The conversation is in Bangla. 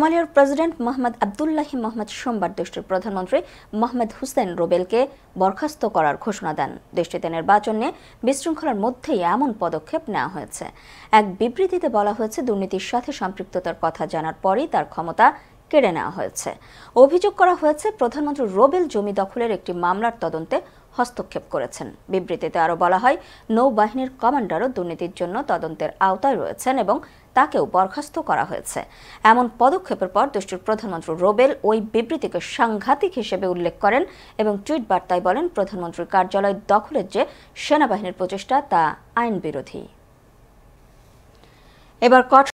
সোমালিয়ার প্রেসিডেন্ট মোহাম্মদ আবদুল্লাহি মোহাম্মদ সোমবার দেশটির প্রধানমন্ত্রী মোহাম্মদ হুসেন রোবেলকে বরখাস্ত করার ঘোষণা দেন দেশটিতে নির্বাচন নিয়ে বিশৃঙ্খলার মধ্যেই এমন পদক্ষেপ নেওয়া হয়েছে এক বিবৃতিতে বলা হয়েছে দুর্নীতির সাথে সম্পৃক্ততার কথা জানার পরই তার ক্ষমতা কেড়ে নেওয়া হয়েছে অভিযোগ করা হয়েছে প্রধানমন্ত্রী রোবেল জমি দখলের একটি মামলার তদন্তে হস্তক্ষেপ করেছেন বিবৃতিতে আরও বলা হয় নৌবাহিনীর কমান্ডারও দুর্নীতির জন্য তদন্তের আওতায় রয়েছেন এবং তাকেও বরখাস্ত করা হয়েছে এমন পদক্ষেপের পর দেশটির প্রধানমন্ত্রী রোবেল ওই বিবৃতিকে সাংঘাতিক হিসেবে উল্লেখ করেন এবং টুইট বার্তায় বলেন প্রধানমন্ত্রীর কার্যালয় দখলের যে সেনাবাহিনীর প্রচেষ্টা তা আইন বিরোধী এবার